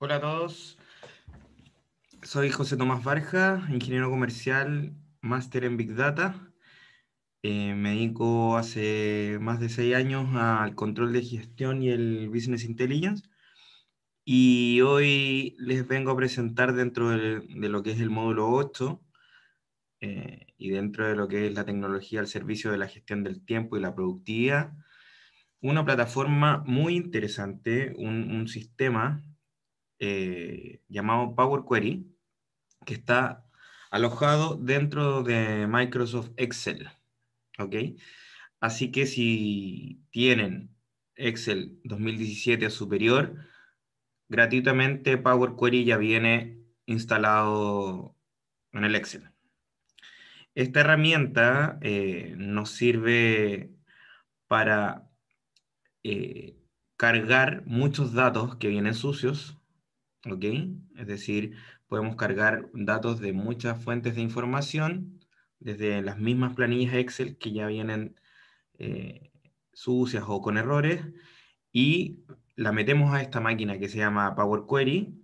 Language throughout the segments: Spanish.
Hola a todos. Soy José Tomás Barja, ingeniero comercial, máster en Big Data. Eh, me dedico hace más de seis años al control de gestión y el business intelligence. Y hoy les vengo a presentar dentro de, lo que es el módulo 8 eh, y dentro de lo que es la tecnología al servicio de la gestión del tiempo y la productividad, una plataforma muy interesante, un, un sistema eh, llamado Power Query, que está alojado dentro de Microsoft Excel. ¿ok? Así que si tienen Excel 2017 o superior, gratuitamente Power Query ya viene instalado en el Excel. Esta herramienta eh, nos sirve para eh, cargar muchos datos que vienen sucios ¿ok? Es decir, podemos cargar datos de muchas fuentes de información, desde las mismas planillas Excel que ya vienen eh, sucias o con errores, y la metemos a esta máquina que se llama Power Query,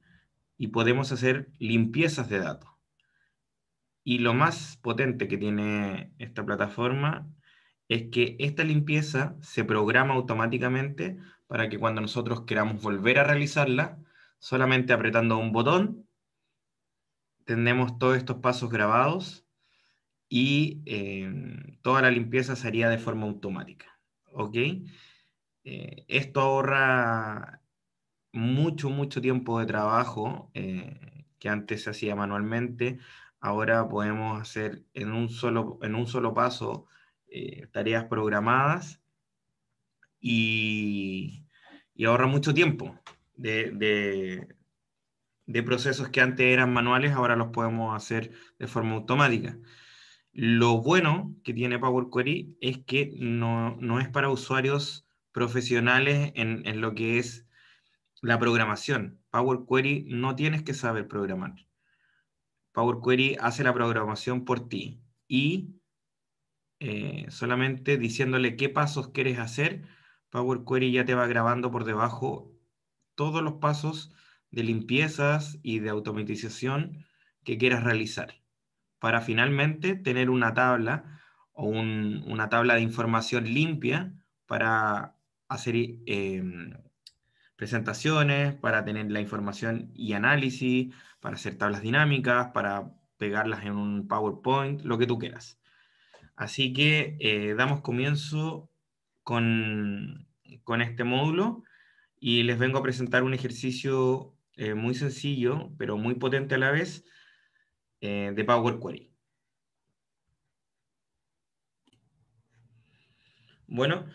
y podemos hacer limpiezas de datos. Y lo más potente que tiene esta plataforma es que esta limpieza se programa automáticamente para que cuando nosotros queramos volver a realizarla, solamente apretando un botón. Tenemos todos estos pasos grabados y eh, toda la limpieza se haría de forma automática. ¿Ok? Eh, esto ahorra mucho, mucho tiempo de trabajo eh, que antes se hacía manualmente. Ahora podemos hacer en un solo, en un solo paso tareas programadas y, y, ahorra mucho tiempo de, procesos que antes eran manuales, ahora los podemos hacer de forma automática. Lo bueno que tiene Power Query es que no, es para usuarios profesionales en, lo que es la programación. Power Query no tienes que saber programar. Power Query hace la programación por ti y eh, solamente diciéndole qué pasos quieres hacer, Power Query ya te va grabando por debajo todos los pasos de limpiezas y de automatización que quieras realizar, para finalmente tener una tabla o una tabla de información limpia para hacer eh, em, presentaciones, para tener la información y análisis, para hacer tablas dinámicas, para pegarlas en un PowerPoint, lo que tú quieras. Así que eh, damos comienzo con este módulo y les vengo a presentar un ejercicio eh, muy sencillo, pero muy potente a la vez, eh, de Power Query. Bueno,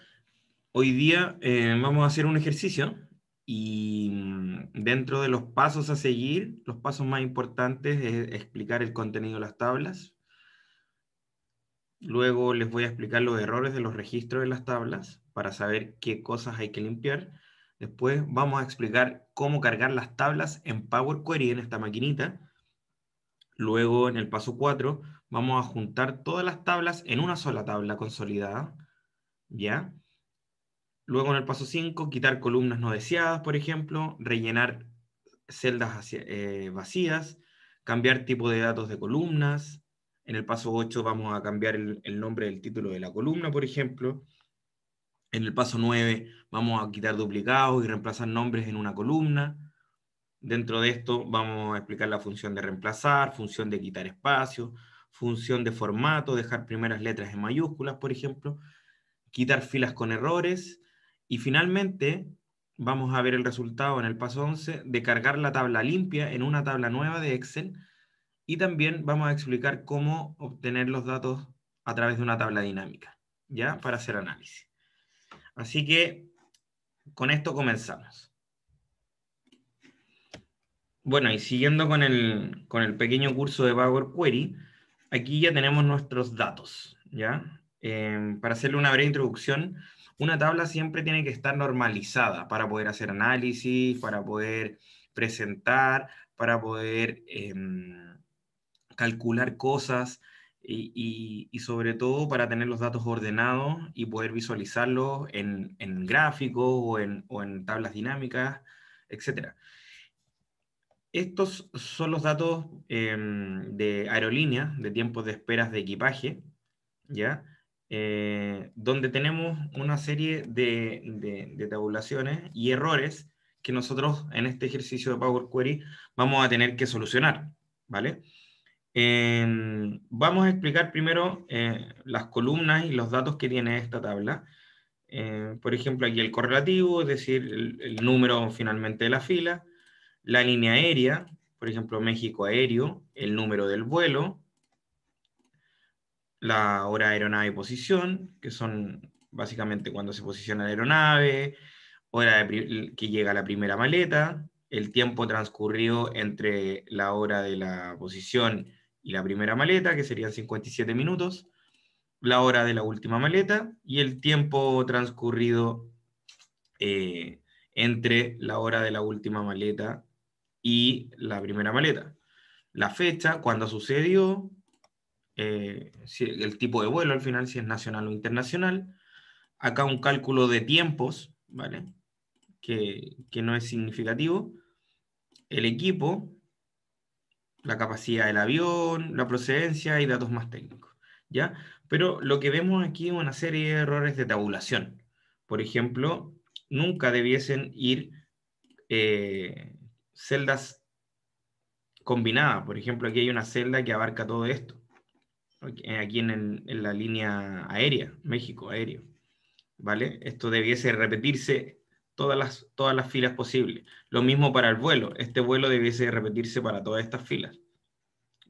hoy día eh, vamos a hacer un ejercicio y mm, dentro de los pasos a seguir, los pasos más importantes es explicar el contenido de las tablas. Luego les voy a explicar los errores de los registros de las tablas para saber qué cosas hay que limpiar. Después vamos a explicar cómo cargar las tablas en Power Query en esta maquinita. Luego, en el paso 4, vamos a juntar todas las tablas en una sola tabla consolidada. ¿Ya? Luego, en el paso 5, quitar columnas no deseadas, por ejemplo, rellenar celdas eh, vacías, cambiar tipo de datos de columnas. En el paso 8 vamos a cambiar el nombre del título de la columna, por ejemplo. En el paso 9 vamos a quitar duplicados y reemplazar nombres en una columna. Dentro de esto vamos a explicar la función de reemplazar, función de quitar espacio, función de formato, dejar primeras letras en mayúsculas, por ejemplo, quitar filas con errores y finalmente vamos a ver el resultado en el paso 11 de cargar la tabla limpia en una tabla nueva de Excel y también vamos a explicar cómo obtener los datos a través de una tabla dinámica, ¿ya? Para hacer análisis. Así que con esto comenzamos. Bueno, y siguiendo con el, con el pequeño curso de Power Query, aquí ya tenemos nuestros datos, ¿ya? Em, para hacerle una breve introducción, una tabla siempre tiene que estar normalizada para poder hacer análisis, para poder presentar, para poder em, calcular cosas y, sobre todo para tener los datos ordenados y poder visualizarlos en, en gráficos o en, tablas dinámicas, etc. Estos son los datos em, de aerolíneas, de tiempos de esperas de equipaje, ¿ya? Eh, donde tenemos una serie de, tabulaciones y errores que nosotros en este ejercicio de Power Query vamos a tener que solucionar, ¿vale? Em, vamos a explicar primero eh, las columnas y los datos que tiene esta tabla. Eh, por ejemplo, aquí el correlativo, es decir, el, número finalmente de la fila, la línea aérea, por ejemplo, México aéreo, el número del vuelo, la hora aeronave y posición, que son básicamente cuando se posiciona la aeronave, hora que llega la primera maleta, el tiempo transcurrido entre la hora de la posición la primera maleta, que serían 57 minutos, la hora de la última maleta y el tiempo transcurrido eh, entre la hora de la última maleta y la primera maleta. La fecha, cuándo sucedió, eh, el tipo de vuelo al final, si es nacional o internacional. Acá un cálculo de tiempos, ¿vale? Que, que no es significativo. El equipo, la capacidad del avión, la procedencia y datos más técnicos. ¿ya? Pero lo que vemos aquí es una serie de errores de tabulación. Por ejemplo, nunca debiesen ir eh, celdas combinadas. Por ejemplo, aquí hay una celda que abarca todo esto. Aquí eh, en, en la línea aérea, México aéreo. ¿Vale? Esto debiese repetirse todas las, todas las filas posibles. Lo mismo para el vuelo. Este vuelo debiese repetirse para todas estas filas.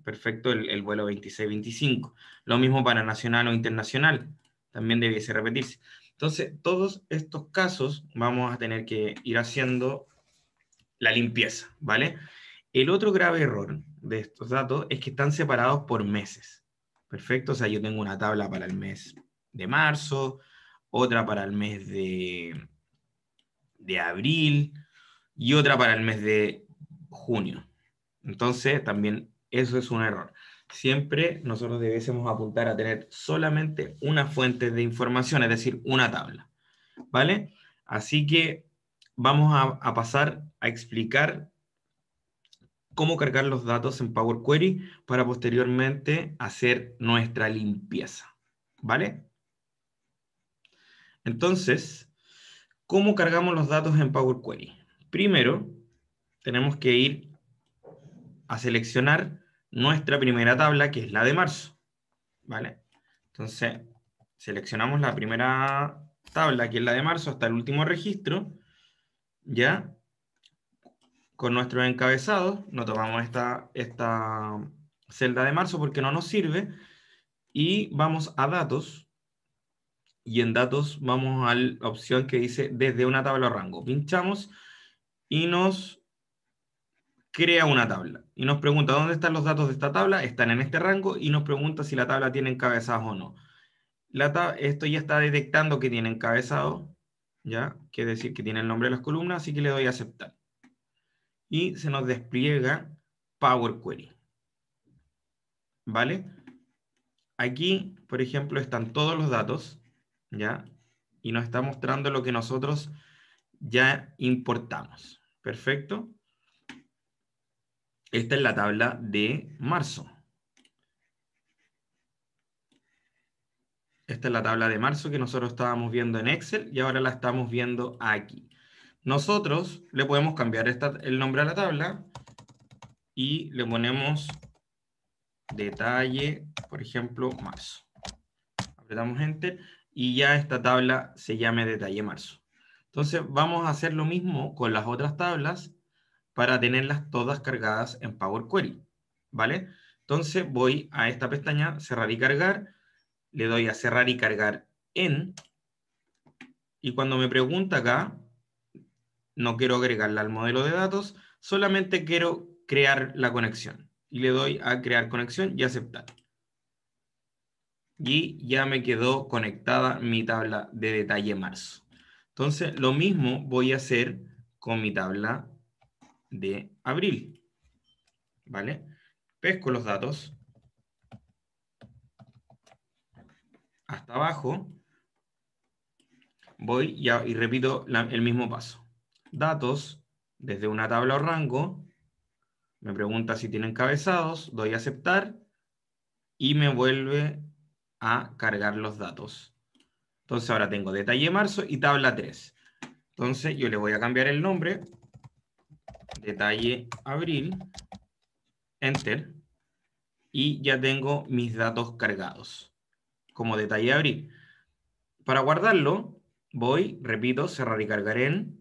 Perfecto, el, el vuelo 26-25. Lo mismo para nacional o internacional. También debiese repetirse. Entonces, todos estos casos vamos a tener que ir haciendo la limpieza, ¿vale? El otro grave error de estos datos es que están separados por meses. Perfecto, o sea, yo tengo una tabla para el mes de marzo, otra para el mes de de abril y otra para el mes de junio. Entonces, también eso es un error. Siempre nosotros debiésemos apuntar a tener solamente una fuente de información, es decir, una tabla. ¿Vale? Así que vamos a, a pasar a explicar cómo cargar los datos en Power Query para posteriormente hacer nuestra limpieza. ¿Vale? Entonces, ¿Cómo cargamos los datos en Power Query? Primero, tenemos que ir a seleccionar nuestra primera tabla, que es la de marzo. ¿Vale? Entonces, seleccionamos la primera tabla, que es la de marzo, hasta el último registro. ¿Ya? Con nuestro encabezado, no tomamos esta, esta celda de marzo porque no nos sirve. Y vamos a datos, y en datos vamos a la opción que dice desde una tabla o rango. Pinchamos y nos crea una tabla y nos pregunta dónde están los datos de esta tabla, están en este rango y nos pregunta si la tabla tiene encabezados o no. La esto ya está detectando que tiene encabezado, ¿ya? Quiere decir que tiene el nombre de las columnas, así que le doy a aceptar. Y se nos despliega Power Query. ¿Vale? Aquí, por ejemplo, están todos los datos ¿ya? Y nos está mostrando lo que nosotros ya importamos. Perfecto. Esta es la tabla de marzo. Esta es la tabla de marzo que nosotros estábamos viendo en Excel y ahora la estamos viendo aquí. Nosotros le podemos cambiar el nombre a la tabla y le ponemos detalle, por ejemplo, marzo. Apretamos Enter y ya esta tabla se llame detalle marzo. Entonces vamos a hacer lo mismo con las otras tablas para tenerlas todas cargadas en Power Query, ¿vale? Entonces voy a esta pestaña, cerrar y cargar, le doy a cerrar y cargar en, y cuando me pregunta acá, no quiero agregarla al modelo de datos, solamente quiero crear la conexión. Y le doy a crear conexión y aceptar y ya me quedó conectada mi tabla de detalle marzo. Entonces, lo mismo voy a hacer con mi tabla de abril. ¿Vale? Pesco los datos. Hasta abajo. Voy y, repito el mismo paso. Datos, desde una tabla o rango. Me pregunta si tienen cabezados. Doy a aceptar. Y me vuelve a cargar los datos. Entonces ahora tengo detalle marzo y tabla 3. Entonces yo le voy a cambiar el nombre, detalle abril, enter, y ya tengo mis datos cargados como detalle abril. Para guardarlo, voy, repito, cerrar y cargar en.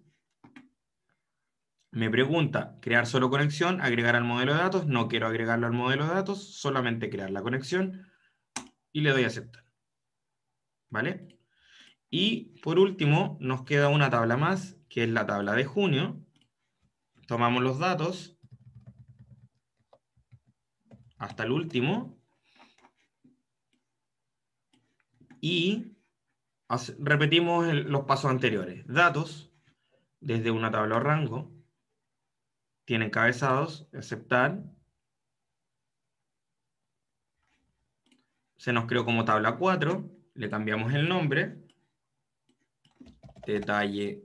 Me pregunta, crear solo conexión, agregar al modelo de datos. No quiero agregarlo al modelo de datos, solamente crear la conexión y le doy a aceptar. ¿Vale? Y por último, nos queda una tabla más, que es la tabla de junio. Tomamos los datos hasta el último y repetimos los pasos anteriores. Datos desde una tabla o rango, tienen cabezados, aceptar, se nos creó como tabla 4, le cambiamos el nombre, detalle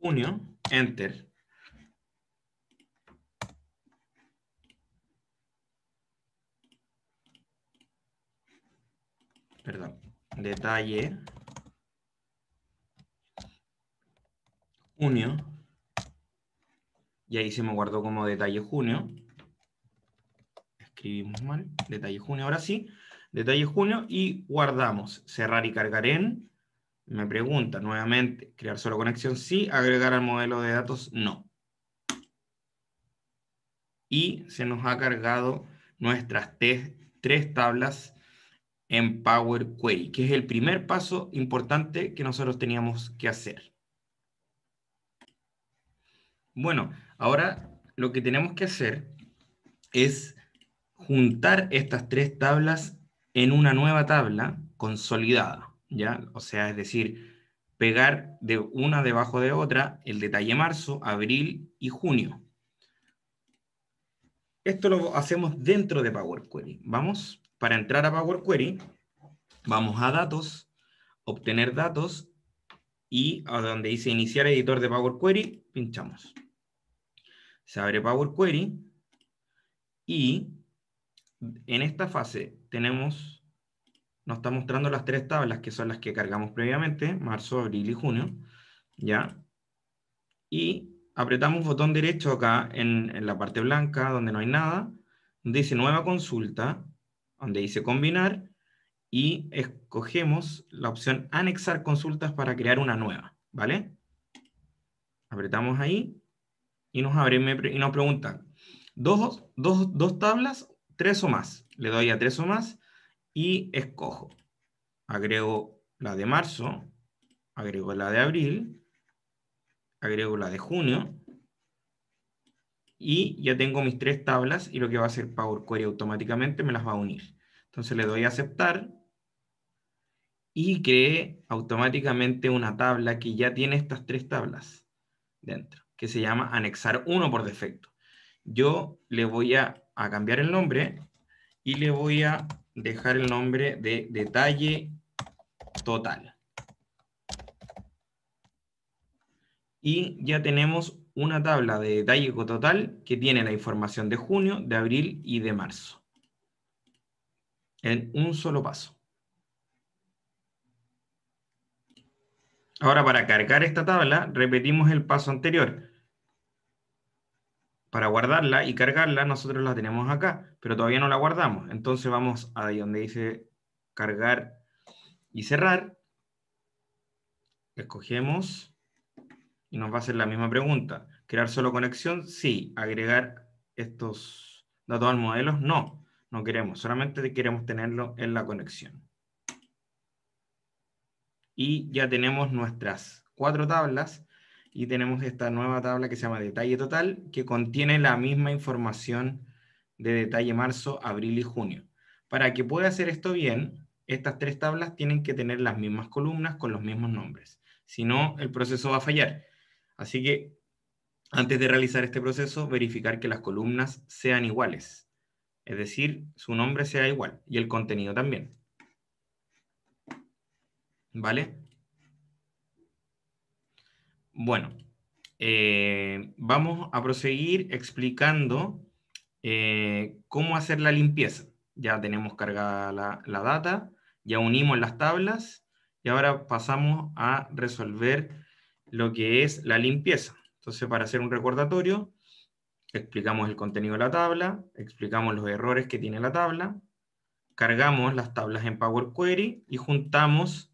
junio, enter. Perdón, detalle junio, y ahí se me guardó como detalle junio, escribimos mal, detalle junio, ahora sí, detalle junio y guardamos, cerrar y cargar en, me pregunta nuevamente, crear solo conexión sí, agregar al modelo de datos no. Y se nos ha cargado nuestras tres tablas en Power Query, que es el primer paso importante que nosotros teníamos que hacer. Bueno, ahora lo que tenemos que hacer es juntar estas tres tablas en una nueva tabla consolidada, ¿ya? O sea, es decir, pegar de una debajo de otra el detalle marzo, abril y junio. Esto lo hacemos dentro de Power Query. Vamos, para entrar a Power Query, vamos a datos, obtener datos, y a donde dice iniciar editor de Power Query, pinchamos. Se abre Power Query, y en esta fase tenemos, nos está mostrando las tres tablas que son las que cargamos previamente, marzo, abril y junio, ¿ya? Y apretamos botón derecho acá en, la parte blanca donde no hay nada, dice nueva consulta, donde dice combinar, y escogemos la opción anexar consultas para crear una nueva, ¿vale? Apretamos ahí y nos, abre, y nos pregunta, ¿dos, dos, dos tablas tres o más. Le doy a tres o más y escojo. Agrego la de marzo, agrego la de abril, agrego la de junio y ya tengo mis tres tablas y lo que va a hacer Power Query automáticamente me las va a unir. Entonces le doy a aceptar y cree automáticamente una tabla que ya tiene estas tres tablas dentro, que se llama anexar uno por defecto. Yo le voy a a cambiar el nombre y le voy a dejar el nombre de detalle total. Y ya tenemos una tabla de detalle total que tiene la información de junio, de abril y de marzo. En un solo paso. Ahora para cargar esta tabla repetimos el paso anterior para guardarla y cargarla, nosotros la tenemos acá, pero todavía no la guardamos. Entonces vamos a donde dice cargar y cerrar. Escogemos y nos va a hacer la misma pregunta. ¿Crear solo conexión? Sí. ¿Agregar estos datos al modelo? No, no queremos. Solamente queremos tenerlo en la conexión. Y ya tenemos nuestras cuatro tablas y tenemos esta nueva tabla que se llama detalle total, que contiene la misma información de detalle marzo, abril y junio. Para que pueda hacer esto bien, estas tres tablas tienen que tener las mismas columnas con los mismos nombres. Si no, el proceso va a fallar. Así que antes de realizar este proceso, verificar que las columnas sean iguales. Es decir, su nombre sea igual y el contenido también. ¿Vale? Bueno, eh, vamos a proseguir explicando eh, cómo hacer la limpieza. Ya tenemos cargada la, la, data, ya unimos las tablas y ahora pasamos a resolver lo que es la limpieza. Entonces, para hacer un recordatorio, explicamos el contenido de la tabla, explicamos los errores que tiene la tabla, cargamos las tablas en Power Query y juntamos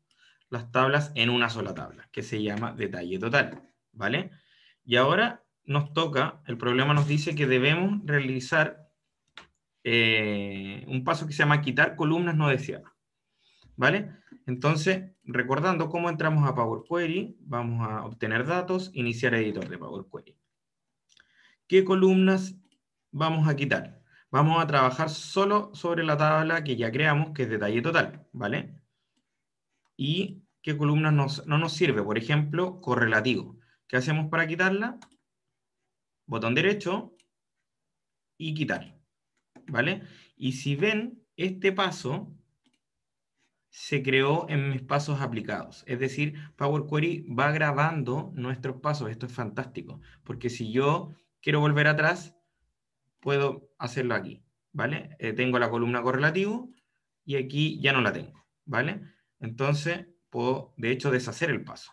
las tablas en una sola tabla, que se llama detalle total, ¿vale? Y ahora nos toca, el problema nos dice que debemos realizar eh, un paso que se llama quitar columnas no deseadas, ¿vale? Entonces, recordando cómo entramos a Power Query, vamos a obtener datos, iniciar editor de Power Query. ¿Qué columnas vamos a quitar? Vamos a trabajar solo sobre la tabla que ya creamos, que es detalle total, ¿vale? y qué columna no nos sirve. Por ejemplo, correlativo. ¿Qué hacemos para quitarla? Botón derecho y quitar. ¿Vale? Y si ven, este paso se creó en mis pasos aplicados. Es decir, Power Query va grabando nuestros pasos. Esto es fantástico, porque si yo quiero volver atrás, puedo hacerlo aquí, ¿vale? Eh, tengo la columna correlativo y aquí ya no la tengo, ¿vale? entonces puedo de hecho deshacer el paso.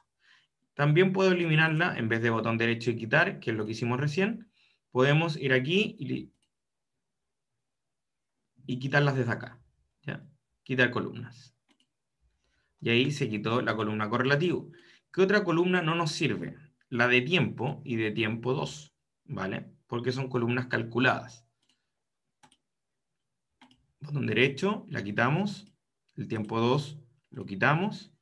También puedo eliminarla en vez de botón derecho y quitar, que es lo que hicimos recién. Podemos ir aquí y, quitarlas desde acá. ¿ya? Quitar columnas. Y ahí se quitó la columna correlativo. ¿Qué otra columna no nos sirve? La de tiempo y de tiempo 2, ¿vale? Porque son columnas calculadas. Botón derecho, la quitamos. El tiempo 2 lo quitamos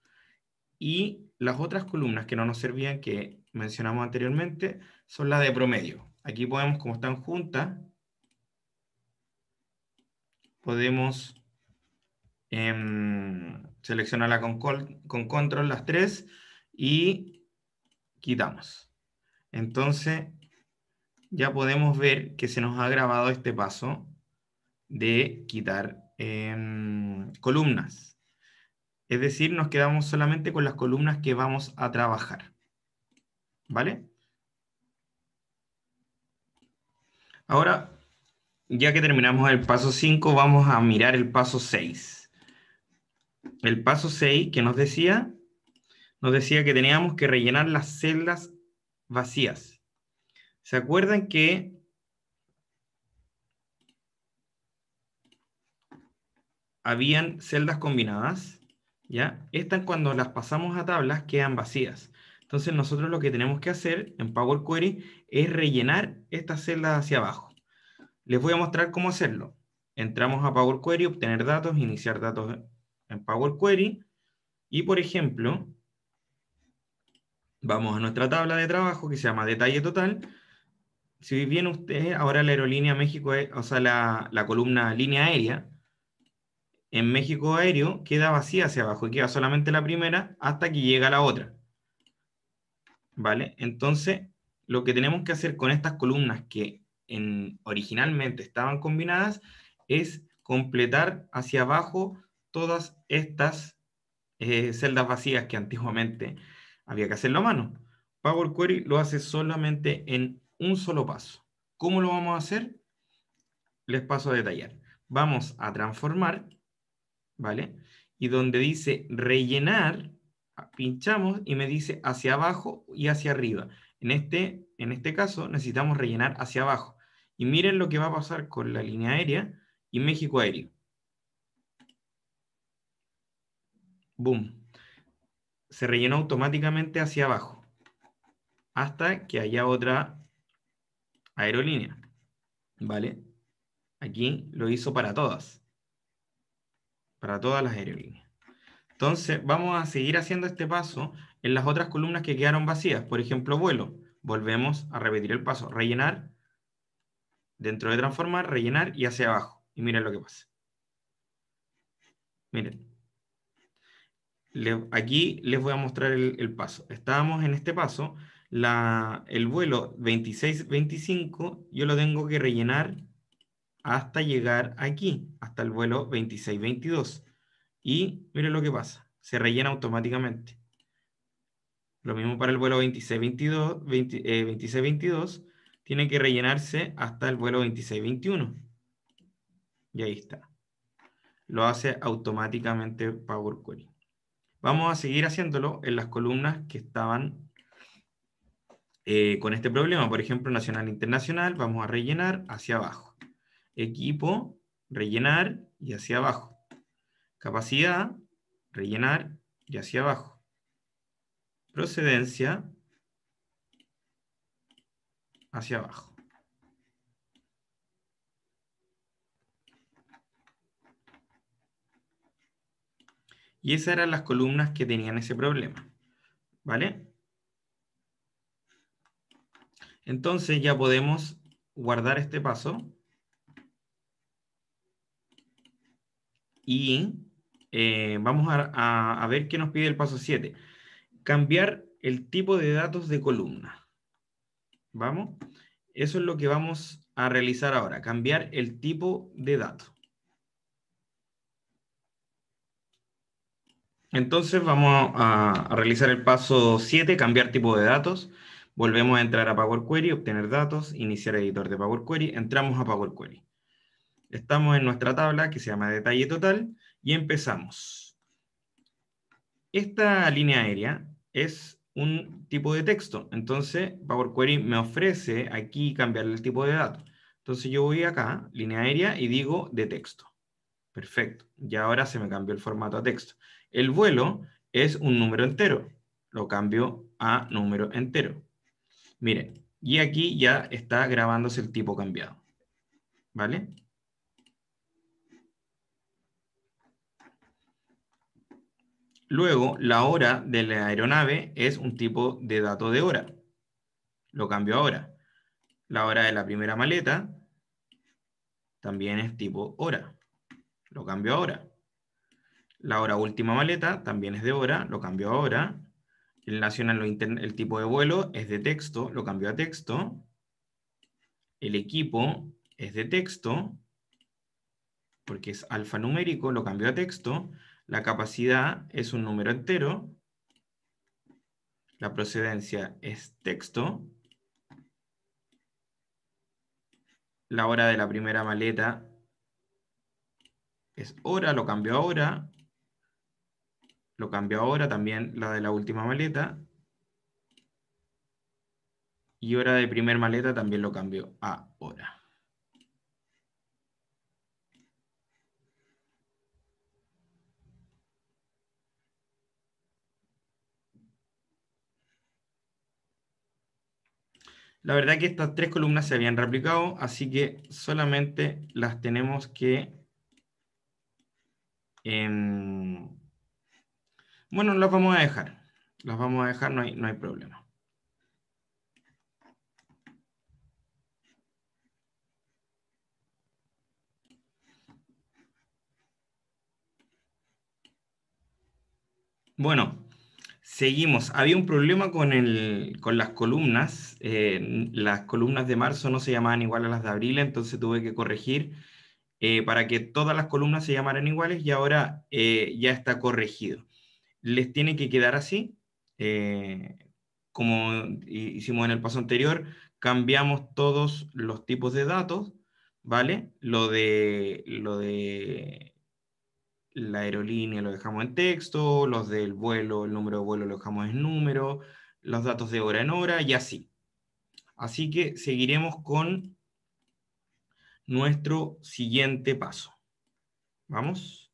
y las otras columnas que no nos servían, que mencionamos anteriormente, son las de promedio. Aquí podemos, como están juntas, podemos eh, seleccionarla con, con control las tres y quitamos. Entonces, ya podemos ver que se nos ha grabado este paso de quitar em, columnas. Es decir, nos quedamos solamente con las columnas que vamos a trabajar. ¿Vale? Ahora, ya que terminamos el paso 5, vamos a mirar el paso 6. El paso 6, que nos decía? Nos decía que teníamos que rellenar las celdas vacías. ¿Se acuerdan que habían celdas combinadas? ¿ya? Estas cuando las pasamos a tablas quedan vacías. Entonces nosotros lo que tenemos que hacer en Power Query es rellenar estas celdas hacia abajo. Les voy a mostrar cómo hacerlo. Entramos a Power Query, obtener datos, iniciar datos en Power Query. Y por ejemplo, vamos a nuestra tabla de trabajo que se llama detalle total. Si bien ustedes, ahora la aerolínea México, o sea, la columna línea aérea, en México aéreo queda vacía hacia abajo y queda solamente la primera hasta que llega la otra. ¿Vale? Entonces, lo que tenemos que hacer con estas columnas que originalmente estaban combinadas es completar hacia abajo todas estas eh, celdas vacías que antiguamente había que hacerlo a mano. Power Query lo hace solamente en un solo paso. ¿Cómo lo vamos a hacer? Les paso a detallar. Vamos a transformar ¿vale? Y donde dice rellenar, ah, pinchamos y me dice hacia abajo y hacia arriba. En este, en este caso necesitamos rellenar hacia abajo. Y miren lo que va a pasar con la línea aérea y México aéreo. Boom. Se rellenó automáticamente hacia abajo. Hasta que haya otra aerolínea. ¿Vale? Aquí lo hizo para todas para todas las aerolíneas. Entonces, vamos a seguir haciendo este paso en las otras columnas que quedaron vacías. Por ejemplo, vuelo. Volvemos a repetir el paso. Rellenar, dentro de transformar, rellenar y hacia abajo. Y miren lo que pasa. Miren. aquí les voy a mostrar el, paso. Estábamos en este paso. el vuelo 26-25 yo lo tengo que rellenar hasta llegar aquí, hasta el vuelo 2622. Y miren lo que pasa, se rellena automáticamente. Lo mismo para el vuelo 2622, eh, tiene que rellenarse hasta el vuelo 2621. Y ahí está. Lo hace automáticamente Power Query. Vamos a seguir haciéndolo en las columnas que estaban eh, con este problema. Por ejemplo, nacional e internacional, vamos a rellenar hacia abajo equipo, rellenar y hacia abajo. Capacidad, rellenar y hacia abajo. Procedencia, hacia abajo. Y esas eran las columnas que tenían ese problema. ¿Vale? Entonces ya podemos guardar este paso. Y eh, vamos a, ver qué nos pide el paso 7. Cambiar el tipo de datos de columna. ¿Vamos? Eso es lo que vamos a realizar ahora. Cambiar el tipo de datos. Entonces vamos a, a realizar el paso 7, cambiar tipo de datos. Volvemos a entrar a Power Query, obtener datos, iniciar editor de Power Query. Entramos a Power Query. Estamos en nuestra tabla que se llama detalle total y empezamos. Esta línea aérea es un tipo de texto, entonces Power Query me ofrece aquí cambiarle el tipo de dato. Entonces yo voy acá, línea aérea, y digo de texto. Perfecto. Y ahora se me cambió el formato a texto. El vuelo es un número entero. Lo cambio a número entero. Miren, y aquí ya está grabándose el tipo cambiado. ¿Vale? Luego, la hora de la aeronave es un tipo de dato de hora. Lo cambio ahora. La hora de la primera maleta también es tipo hora. Lo cambio ahora. La hora última maleta también es de hora. Lo cambio ahora. El, nacional, el tipo de vuelo es de texto. Lo cambio a texto. El equipo es de texto porque es alfanumérico. Lo cambio a texto. La capacidad es un número entero. La procedencia es texto. La hora de la primera maleta es hora, lo cambio a hora. Lo cambio ahora también la de la última maleta. Y hora de primer maleta también lo cambio a hora. La verdad que estas tres columnas se habían replicado, así que solamente las tenemos que... Em, bueno, las vamos a dejar. Las vamos a dejar, no hay problema. Bueno, Seguimos. Había un problema con, las columnas. Eh, las columnas de marzo no se llamaban igual a las de abril, entonces tuve que corregir eh, para que todas las columnas se llamaran iguales y ahora eh, ya está corregido. Les tiene que quedar así. como hicimos en el paso anterior, cambiamos todos los tipos de datos, ¿vale? Lo de, lo de la aerolínea lo dejamos en texto, los del vuelo, el número de vuelo lo dejamos en número, los datos de hora en hora y así. Así que seguiremos con nuestro siguiente paso. Vamos.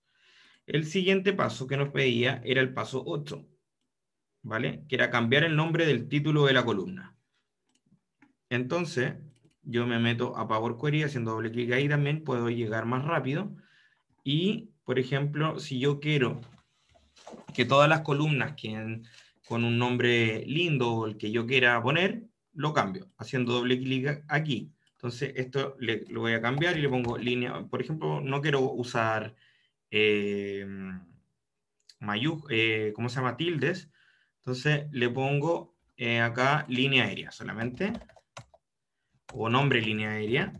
El siguiente paso que nos pedía era el paso 8, ¿vale? Que era cambiar el nombre del título de la columna. Entonces, yo me meto a Power Query haciendo doble clic ahí también, puedo llegar más rápido y por ejemplo, si yo quiero que todas las columnas que con un nombre lindo o el que yo quiera poner, lo cambio, haciendo doble clic aquí. Entonces, esto lo voy a cambiar y le pongo línea. Por ejemplo, no quiero usar eh, eh ¿cómo se llama? Tildes. Entonces, le pongo eh, acá línea aérea solamente, o nombre línea aérea.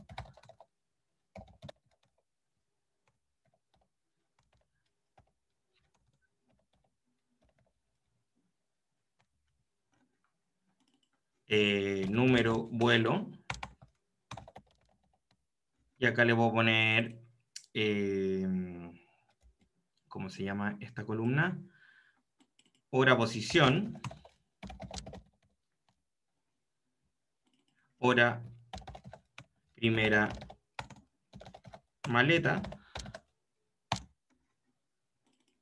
Eh, número, vuelo. Y acá le voy a poner, eh, ¿cómo se llama esta columna? Hora, posición. Hora, primera, maleta.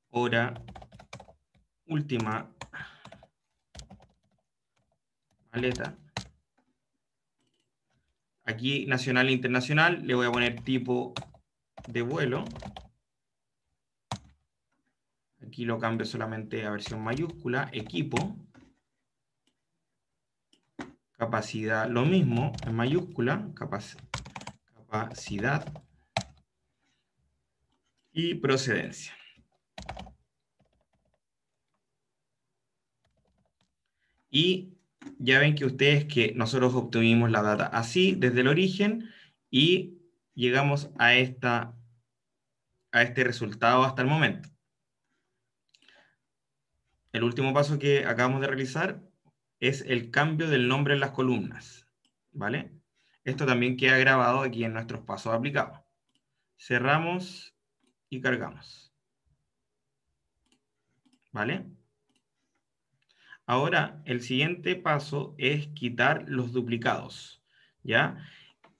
Hora, última, maleta. Aquí nacional e internacional, le voy a poner tipo de vuelo. Aquí lo cambio solamente a versión mayúscula, equipo. Capacidad, lo mismo, en mayúscula, capacidad. Y procedencia. Y ya ven que ustedes que nosotros obtuvimos la data así desde el origen y llegamos a, esta, a este resultado hasta el momento. El último paso que acabamos de realizar es el cambio del nombre en las columnas. ¿Vale? Esto también queda grabado aquí en nuestros pasos aplicados. Cerramos y cargamos. ¿Vale? Ahora, el siguiente paso es quitar los duplicados, ¿ya?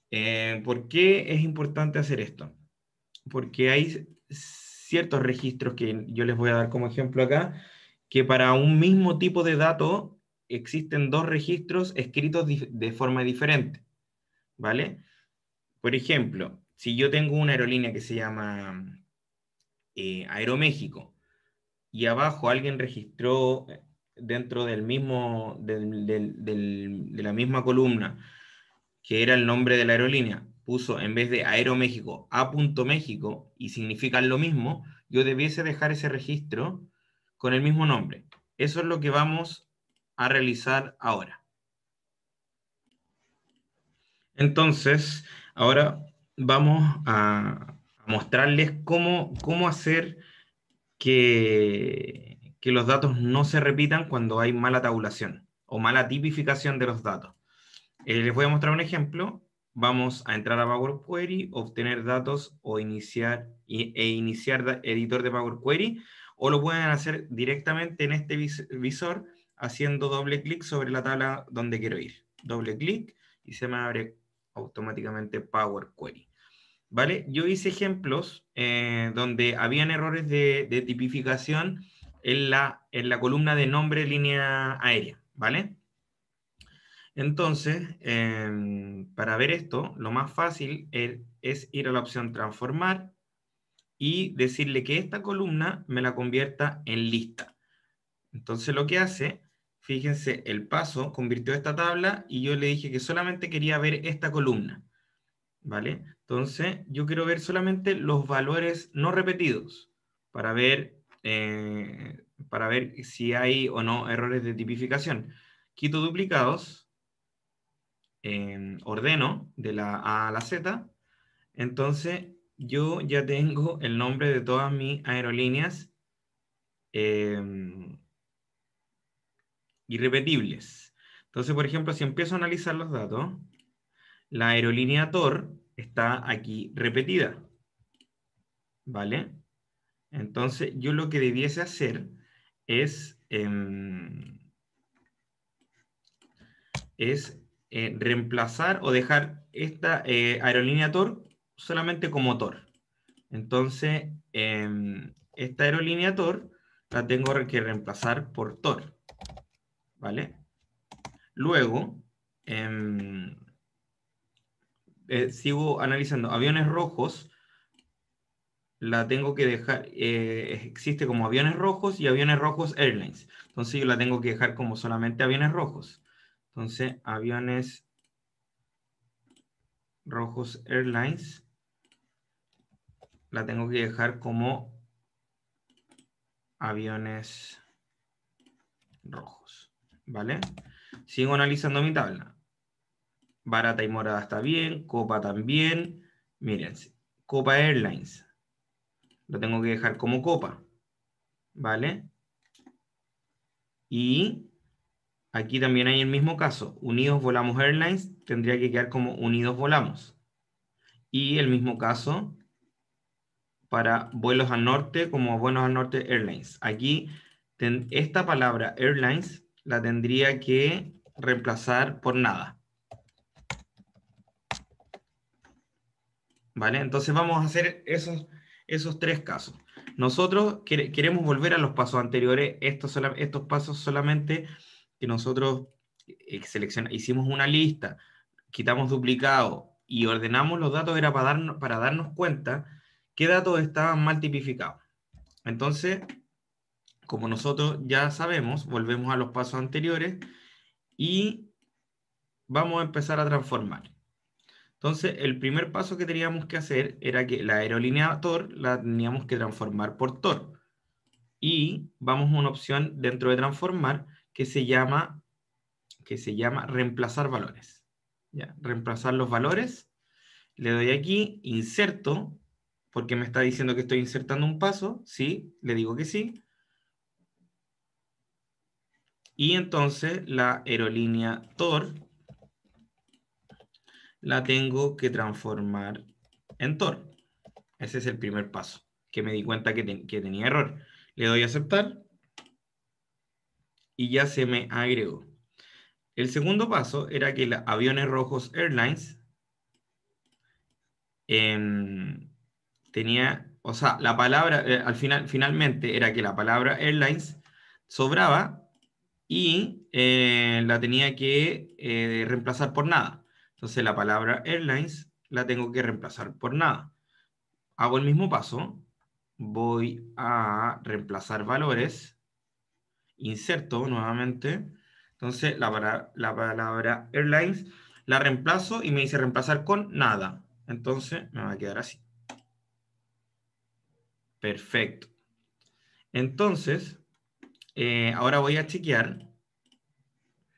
Eh, ¿Por qué es importante hacer esto? Porque hay ciertos registros que yo les voy a dar como ejemplo acá, que para un mismo tipo de dato existen dos registros escritos de forma diferente, ¿vale? Por ejemplo, si yo tengo una aerolínea que se llama eh, Aeroméxico, y abajo alguien registró dentro del mismo, de la misma columna, que era el nombre de la aerolínea, puso en vez de Aeroméxico a punto México y significan lo mismo, yo debiese dejar ese registro con el mismo nombre. Eso es lo que vamos a realizar ahora. Entonces, ahora vamos a, mostrarles cómo, cómo hacer que, que los datos no se repitan cuando hay mala tabulación o mala tipificación de los datos. Eh, les voy a mostrar un ejemplo. Vamos a entrar a Power Query, obtener datos o iniciar, e iniciar editor de Power Query, o lo pueden hacer directamente en este visor haciendo doble clic sobre la tabla donde quiero ir. Doble clic y se me abre automáticamente Power Query. ¿Vale? Yo hice ejemplos eh, donde habían errores de, de tipificación en la, en la columna de nombre línea aérea, ¿vale? Entonces, em, para ver esto, lo más fácil es, es ir a la opción transformar y decirle que esta columna me la convierta en lista. Entonces lo que hace, fíjense, el paso convirtió esta tabla y yo le dije que solamente quería ver esta columna. ¿Vale? Entonces yo quiero ver solamente los valores no repetidos para ver eh, para ver si hay o no errores de tipificación. Quito duplicados, em, ordeno de la A a la Z, entonces yo ya tengo el nombre de todas mis aerolíneas em, irrepetibles. Entonces, por ejemplo, si empiezo a analizar los datos, la aerolínea TOR está aquí repetida. ¿Vale? Entonces, yo lo que debiese hacer es, em, es eh, reemplazar o dejar esta eh, aerolínea TOR solamente como TOR. Entonces, em, esta aerolínea TOR la tengo que reemplazar por TOR. ¿Vale? Luego, em, eh, sigo analizando aviones rojos la tengo que dejar, eh, existe como aviones rojos y aviones rojos airlines. Entonces yo la tengo que dejar como solamente aviones rojos. Entonces aviones rojos airlines la tengo que dejar como aviones rojos. ¿Vale? Sigo analizando mi tabla. Barata y morada está bien, Copa también. miren Copa Airlines lo tengo que dejar como copa. ¿Vale? Y aquí también hay el mismo caso. Unidos Volamos Airlines tendría que quedar como Unidos Volamos. Y el mismo caso para vuelos al norte como vuelos al norte Airlines. Aquí esta palabra Airlines la tendría que reemplazar por nada. ¿Vale? Entonces vamos a hacer esos esos tres casos. Nosotros queremos volver a los pasos anteriores, estos, pasos solamente que nosotros eh, hicimos una lista, quitamos duplicado y ordenamos los datos era para darnos, para darnos cuenta qué datos estaban mal tipificados. Entonces, como nosotros ya sabemos, volvemos a los pasos anteriores y vamos a empezar a transformar. Entonces, el primer paso que teníamos que hacer era que la aerolínea Tor la teníamos que transformar por Tor. Y vamos a una opción dentro de transformar que se llama, que se llama reemplazar valores. ¿Ya? Reemplazar los valores. Le doy aquí, inserto, porque me está diciendo que estoy insertando un paso. Sí, le digo que sí. Y entonces la aerolínea Tor la tengo que transformar en Tor. Ese es el primer paso, que me di cuenta que, tenía error. Le doy a aceptar y ya se me agregó. El segundo paso era que los aviones rojos Airlines em, tenía, o sea, la palabra, eh, al final, finalmente era que la palabra Airlines sobraba y eh, la tenía que eh, reemplazar por nada. Entonces la palabra airlines la tengo que reemplazar por nada. Hago el mismo paso, voy a reemplazar valores, inserto nuevamente, entonces la, la palabra airlines la reemplazo y me dice reemplazar con nada. Entonces me va a quedar así. Perfecto. Entonces, eh, ahora voy a chequear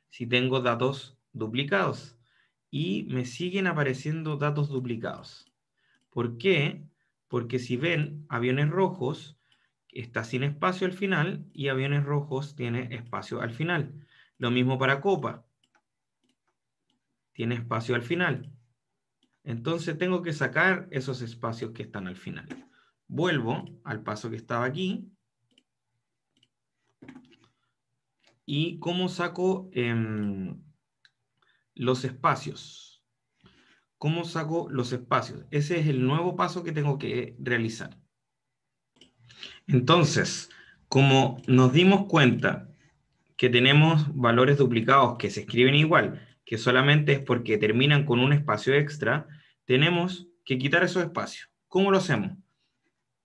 si tengo datos duplicados y me siguen apareciendo datos duplicados. ¿Por qué? Porque si ven, aviones rojos está sin espacio al final y aviones rojos tiene espacio al final. Lo mismo para copa. Tiene espacio al final. Entonces tengo que sacar esos espacios que están al final. Vuelvo al paso que estaba aquí. ¿Y cómo saco em, los espacios. ¿Cómo saco los espacios? Ese es el nuevo paso que tengo que realizar. Entonces, como nos dimos cuenta que tenemos valores duplicados que se escriben igual, que solamente es porque terminan con un espacio extra, tenemos que quitar esos espacios. ¿Cómo lo hacemos?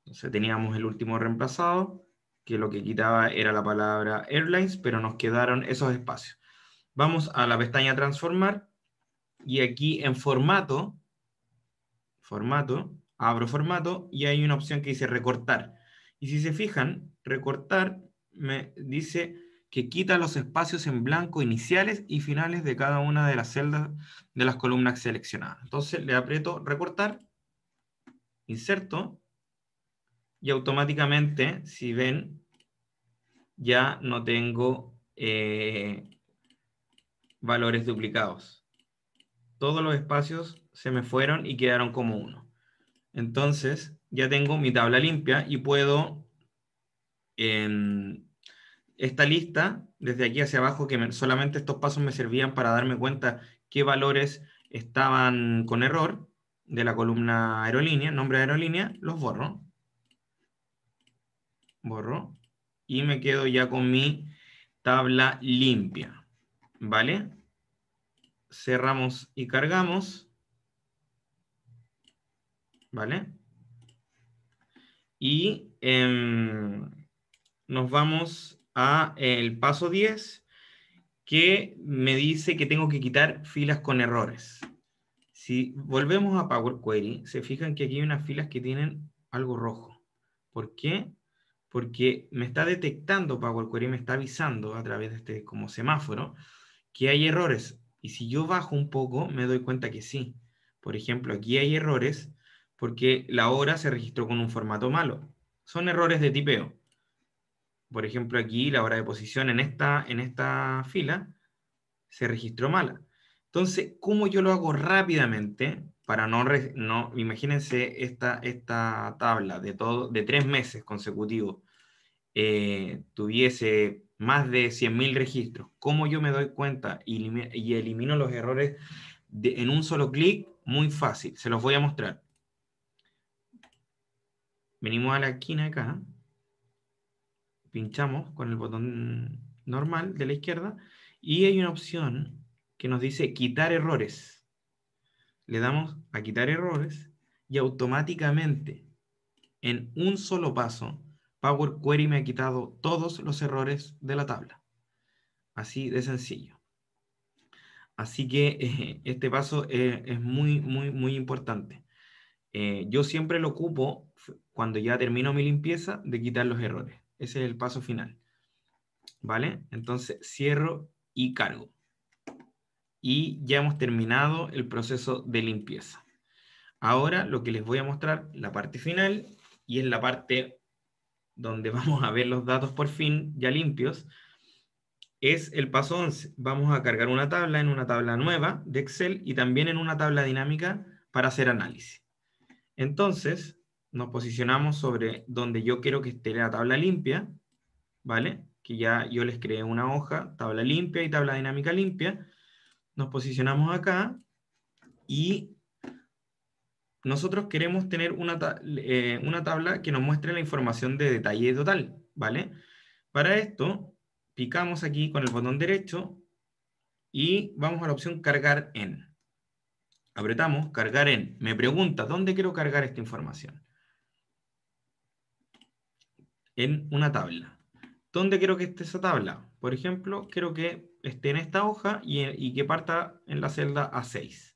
Entonces teníamos el último reemplazado, que lo que quitaba era la palabra airlines, pero nos quedaron esos espacios. Vamos a la pestaña transformar y aquí en formato, formato, abro formato y hay una opción que dice recortar. Y si se fijan, recortar me dice que quita los espacios en blanco iniciales y finales de cada una de las celdas de las columnas seleccionadas. Entonces le aprieto recortar, inserto, y automáticamente, si ven, ya no tengo eh, valores duplicados. Todos los espacios se me fueron y quedaron como uno. Entonces, ya tengo mi tabla limpia y puedo, en em, esta lista, desde aquí hacia abajo, que solamente estos pasos me servían para darme cuenta qué valores estaban con error de la columna aerolínea, nombre de aerolínea, los borro. Borro. Y me quedo ya con mi tabla limpia. ¿Vale? Cerramos y cargamos. ¿Vale? Y em, nos vamos a el paso 10, que me dice que tengo que quitar filas con errores. Si volvemos a Power Query, se fijan que aquí hay unas filas que tienen algo rojo. ¿Por qué? Porque me está detectando Power Query, me está avisando a través de este como semáforo que hay errores. Y si yo bajo un poco, me doy cuenta que sí. Por ejemplo, aquí hay errores porque la hora se registró con un formato malo. Son errores de tipeo. Por ejemplo, aquí la hora de posición en esta, en esta fila se registró mala. Entonces, ¿cómo yo lo hago rápidamente para no, no imagínense esta, esta tabla de, todo, de tres meses consecutivos, eh, tuviese más de 100.000 registros. ¿Cómo yo me doy cuenta y, elimino los errores en un solo clic? Muy fácil, se los voy a mostrar. Venimos a la esquina acá, pinchamos con el botón normal de la izquierda y hay una opción que nos dice quitar errores. Le damos a quitar errores y automáticamente en un solo paso Power Query me ha quitado todos los errores de la tabla. Así de sencillo. Así que eh, este paso eh, es muy, muy, muy importante. Eh, yo siempre lo ocupo cuando ya termino mi limpieza de quitar los errores. Ese es el paso final. ¿Vale? Entonces cierro y cargo. Y ya hemos terminado el proceso de limpieza. Ahora lo que les voy a mostrar, la parte final, y es la parte donde vamos a ver los datos por fin ya limpios, es el paso 11. Vamos a cargar una tabla en una tabla nueva de Excel y también en una tabla dinámica para hacer análisis. Entonces, nos posicionamos sobre donde yo quiero que esté la tabla limpia, ¿vale? Que ya yo les creé una hoja, tabla limpia y tabla dinámica limpia. Nos posicionamos acá y nosotros queremos tener eh, una, tabla que nos muestre la información de detalle total, ¿vale? Para esto, picamos aquí con el botón derecho y vamos a la opción cargar en. Apretamos cargar en. Me pregunta, ¿dónde quiero cargar esta información? En una tabla. ¿Dónde quiero que esté esa tabla? Por ejemplo, quiero que esté en esta hoja y, y que parta en la celda A6.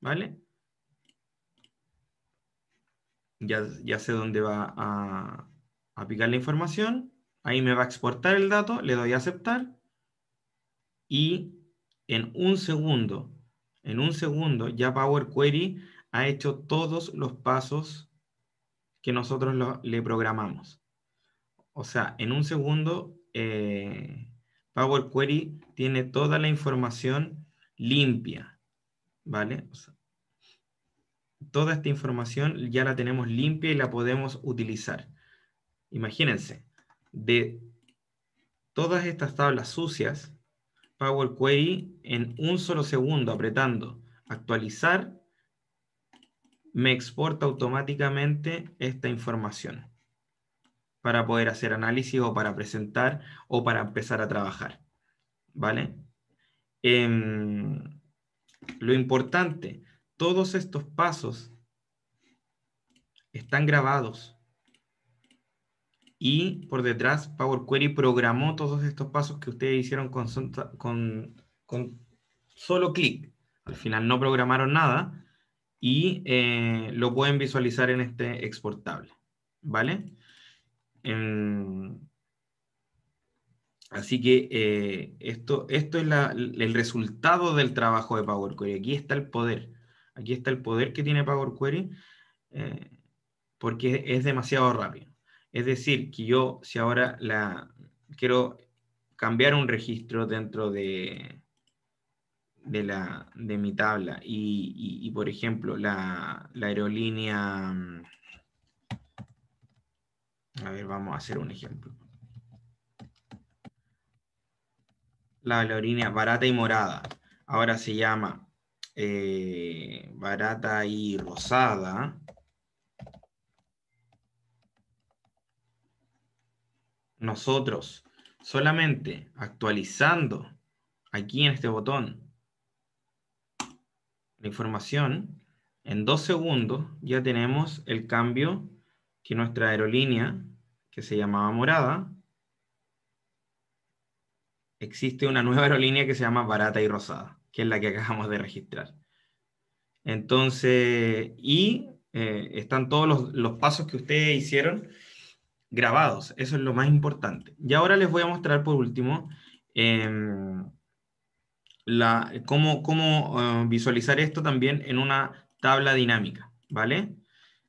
¿Vale? ya, sé dónde va a, aplicar la información, ahí me va a exportar el dato, le doy a aceptar y en un segundo, en un segundo ya Power Query ha hecho todos los pasos que nosotros le programamos. O sea, en un segundo eh, Power Query tiene toda la información limpia, ¿vale? O sea, toda esta información ya la tenemos limpia y la podemos utilizar. Imagínense, de todas estas tablas sucias, Power Query en un solo segundo apretando actualizar, me exporta automáticamente esta información para poder hacer análisis o para presentar o para empezar a trabajar. ¿Vale? Em, lo importante todos estos pasos están grabados. Y por detrás, Power Query programó todos estos pasos que ustedes hicieron con, con, solo clic. Al final no programaron nada y eh, lo pueden visualizar en este exportable. ¿Vale? Así que eh, esto, esto es el resultado del trabajo de Power Query. Aquí está el poder. Aquí está el poder que tiene Power Query eh, porque es demasiado rápido. Es decir, que yo si ahora la, quiero cambiar un registro dentro de, de, la, de mi tabla y, por ejemplo, la, la, aerolínea... Mm, a ver, vamos a hacer un ejemplo. La aerolínea barata y morada. Ahora se llama eh, barata y rosada. Nosotros solamente actualizando aquí en este botón la información, en dos segundos ya tenemos el cambio que nuestra aerolínea, que se llamaba Morada, existe una nueva aerolínea que se llama Barata y Rosada que es la que acabamos de registrar. Entonces, y eh, están todos los, pasos que ustedes hicieron grabados, eso es lo más importante. Y ahora les voy a mostrar por último em, la, cómo, cómo eh, visualizar esto también en una tabla dinámica, ¿vale?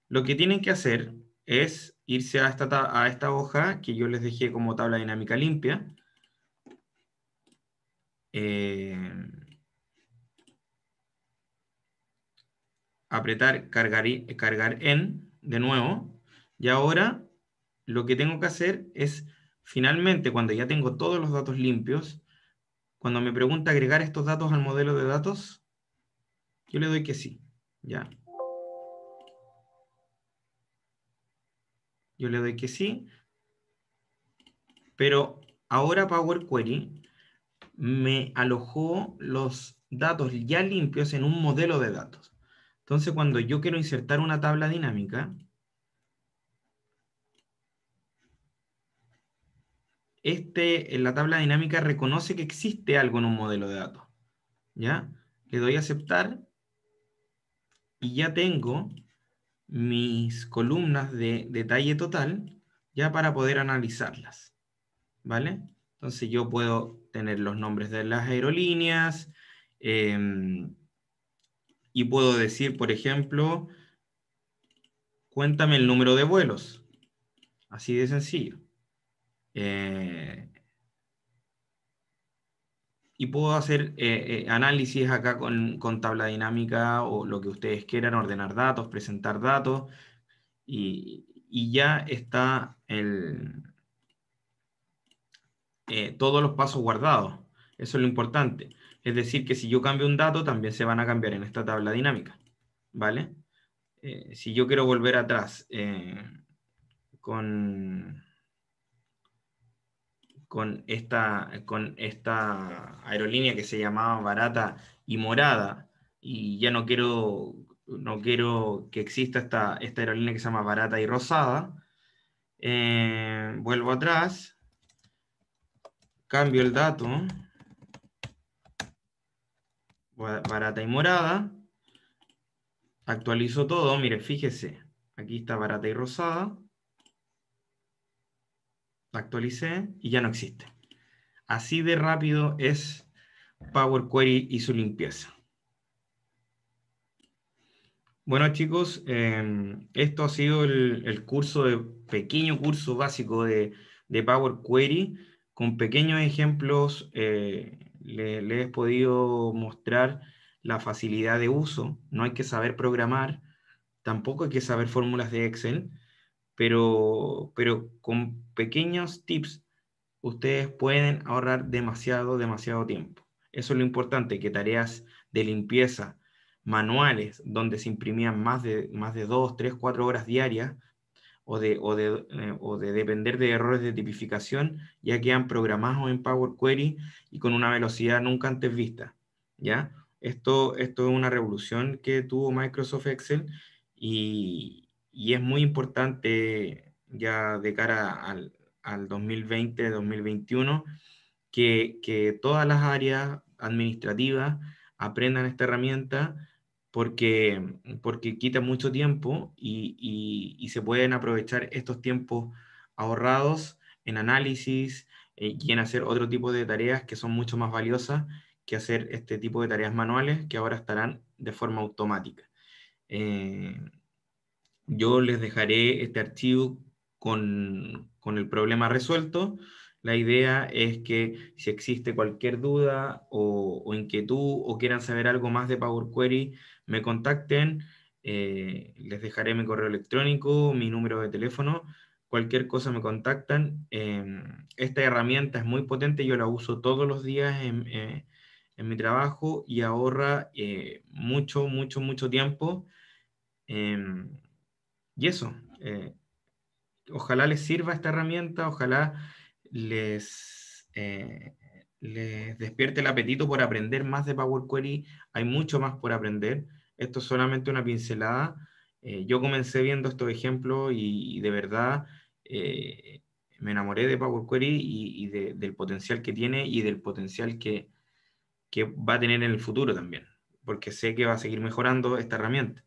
Lo que tienen que hacer es irse a esta, a esta hoja que yo les dejé como tabla dinámica limpia. Em, apretar cargar, cargar en de nuevo. Y ahora lo que tengo que hacer es, finalmente, cuando ya tengo todos los datos limpios, cuando me pregunta agregar estos datos al modelo de datos, yo le doy que sí. Ya. Yo le doy que sí. Pero ahora Power Query me alojó los datos ya limpios en un modelo de datos. Entonces, cuando yo quiero insertar una tabla dinámica, este, en la tabla dinámica reconoce que existe algo en un modelo de datos. ¿Ya? Le doy a aceptar y ya tengo mis columnas de detalle total ya para poder analizarlas. ¿Vale? Entonces yo puedo tener los nombres de las aerolíneas, em, y puedo decir, por ejemplo, cuéntame el número de vuelos. Así de sencillo. Eh, y puedo hacer eh, eh, análisis acá con, tabla dinámica o lo que ustedes quieran, ordenar datos, presentar datos, y, ya está el, todos los pasos guardados. Eso es lo importante. Es decir, que si yo cambio un dato, también se van a cambiar en esta tabla dinámica. ¿Vale? Eh, si yo quiero volver atrás eh, con, con, esta, con esta aerolínea que se llamaba Barata y Morada, y ya no quiero, no quiero que exista esta, aerolínea que se llama Barata y Rosada, eh, vuelvo atrás, cambio el dato, barata y morada. Actualizo todo, mire, fíjese, aquí está barata y rosada. Actualicé y ya no existe. Así de rápido es Power Query y su limpieza. Bueno chicos, em, esto ha sido el, curso de pequeño curso básico de, Power Query con pequeños ejemplos eh, les he podido mostrar la facilidad de uso. No hay que saber programar, tampoco hay que saber fórmulas de Excel, pero, con pequeños tips ustedes pueden ahorrar demasiado, demasiado tiempo. Eso es lo importante, que tareas de limpieza manuales, donde se imprimían más de, más de cuatro horas diarias, o de, o de, eh, de depender de errores de tipificación ya quedan programados en Power Query y con una velocidad nunca antes vista. ¿ya? Esto, esto es una revolución que tuvo Microsoft Excel y, es muy importante ya de cara al, 2020-2021 que, que todas las áreas administrativas aprendan esta herramienta porque, porque quita mucho tiempo y, se pueden aprovechar estos tiempos ahorrados en análisis eh, y en hacer otro tipo de tareas que son mucho más valiosas que hacer este tipo de tareas manuales que ahora estarán de forma automática. Eh, yo les dejaré este archivo con el problema resuelto. La idea es que si existe cualquier duda o, inquietud o quieran saber algo más de Power Query, me contacten. Eh, les dejaré mi correo electrónico, mi número de teléfono. Cualquier cosa me contactan. Em, esta herramienta es muy potente, yo la uso todos los días en, eh, en mi trabajo y ahorra eh, mucho, mucho, mucho tiempo. Em, y eso, ojalá les sirva esta herramienta, ojalá eh, les, despierte el apetito por aprender más de Power Query. Hay mucho más por aprender. Esto es solamente una pincelada. Eh, yo comencé viendo estos ejemplos y, de verdad eh, me enamoré de Power Query y, del potencial que tiene y del potencial que va a tener en el futuro también, porque sé que va a seguir mejorando esta herramienta.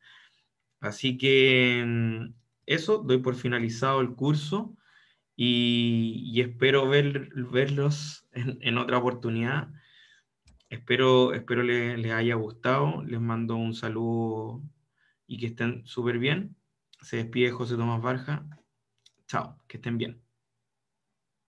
Así que mm, eso, doy por finalizado el curso y, espero ver, verlos en, otra oportunidad. Espero, espero les, les haya gustado, les mando un saludo y que estén súper bien. Se despide José Tomás Barja. Chao, que estén bien.